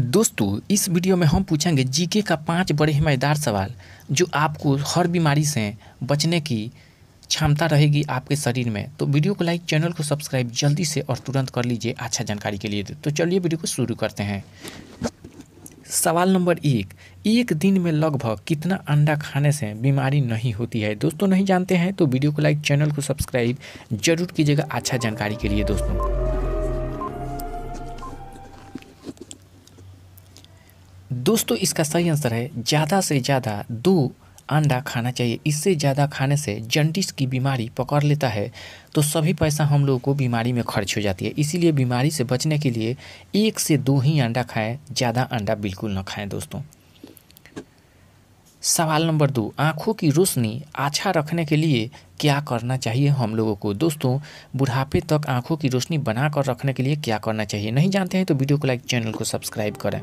दोस्तों इस वीडियो में हम पूछेंगे जीके का पांच बड़े हिमायदार सवाल जो आपको हर बीमारी से बचने की क्षमता रहेगी आपके शरीर में तो वीडियो को लाइक चैनल को सब्सक्राइब जल्दी से और तुरंत कर लीजिए अच्छा जानकारी के लिए तो चलिए वीडियो को शुरू करते हैं सवाल नंबर एक एक दिन में लगभग कितना अंडा खाने से बीमारी नहीं होती है दोस्तों नहीं जानते हैं तो वीडियो को लाइक चैनल को सब्सक्राइब जरूर कीजिएगा अच्छा जानकारी के लिए दोस्तों दोस्तों इसका सही आंसर है ज़्यादा से ज़्यादा दो अंडा खाना चाहिए इससे ज़्यादा खाने से जंटिस की बीमारी पकड़ लेता है तो सभी पैसा हम लोगों को बीमारी में खर्च हो जाती है इसीलिए बीमारी से बचने के लिए एक से दो ही अंडा खाएं ज़्यादा अंडा बिल्कुल ना खाएं दोस्तों सवाल नंबर दो आँखों की रोशनी अच्छा रखने के लिए क्या करना चाहिए हम लोगों को दोस्तों बुढ़ापे तक आँखों की रोशनी बनाकर रखने के लिए क्या करना चाहिए नहीं जानते हैं तो वीडियो को लाइक चैनल को सब्सक्राइब करें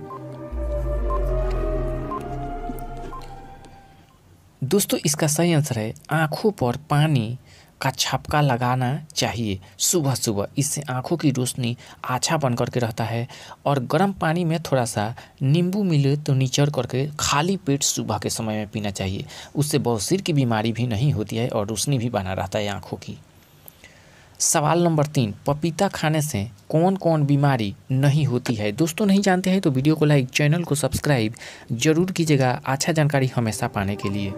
दोस्तों इसका सही आंसर है आँखों पर पानी का छपका लगाना चाहिए सुबह सुबह इससे आँखों की रोशनी अच्छा बन करके रहता है और गर्म पानी में थोड़ा सा नींबू मिले तो निचड़ करके खाली पेट सुबह के समय में पीना चाहिए उससे सिर की बीमारी भी नहीं होती है और रोशनी भी बना रहता है आँखों की सवाल नंबर तीन पपीता खाने से कौन कौन बीमारी नहीं होती है दोस्तों नहीं जानते हैं तो वीडियो को लाइक चैनल को सब्सक्राइब जरूर कीजिएगा अच्छा जानकारी हमेशा पाने के लिए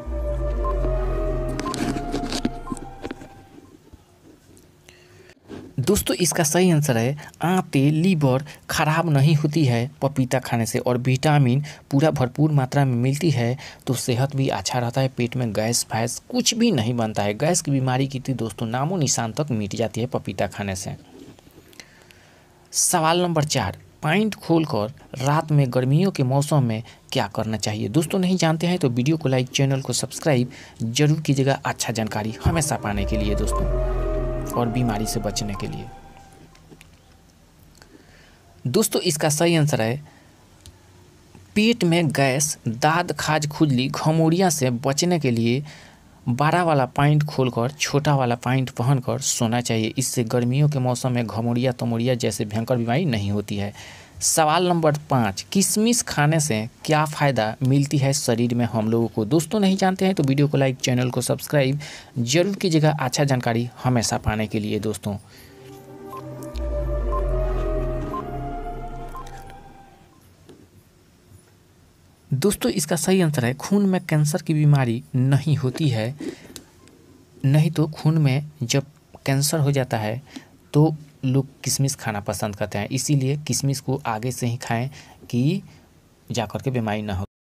दोस्तों इसका सही आंसर है आते लीवर खराब नहीं होती है पपीता खाने से और विटामिन पूरा भरपूर मात्रा में मिलती है तो सेहत भी अच्छा रहता है पेट में गैस फैस कुछ भी नहीं बनता है गैस की बीमारी की थी दोस्तों नामो निशान तक मिट जाती है पपीता खाने से सवाल नंबर चार खोल खोलकर रात में गर्मियों के मौसम में क्या करना चाहिए दोस्तों नहीं जानते हैं तो वीडियो को लाइक चैनल को सब्सक्राइब जरूर कीजिएगा अच्छा जानकारी हमेशा पाने के लिए दोस्तों और बीमारी से बचने के लिए दोस्तों इसका सही आंसर है पेट में गैस दाद खाज खुजली घमोरिया से बचने के लिए बड़ा वाला पॉइंट खोलकर छोटा वाला पॉइंट पहनकर सोना चाहिए इससे गर्मियों के मौसम में घमोरिया तमोरिया जैसे भयंकर बीमारी नहीं होती है सवाल नंबर पाँच किशमिश खाने से क्या फ़ायदा मिलती है शरीर में हम लोगों को दोस्तों नहीं जानते हैं तो वीडियो को लाइक चैनल को सब्सक्राइब जरूर कीजिएगा अच्छा जानकारी हमेशा पाने के लिए दोस्तों दोस्तों इसका सही आंसर है खून में कैंसर की बीमारी नहीं होती है नहीं तो खून में जब कैंसर हो जाता है तो लोग किशमिश खाना पसंद करते हैं इसीलिए किशमिश को आगे से ही खाएं कि जा कर के बीमारी ना हो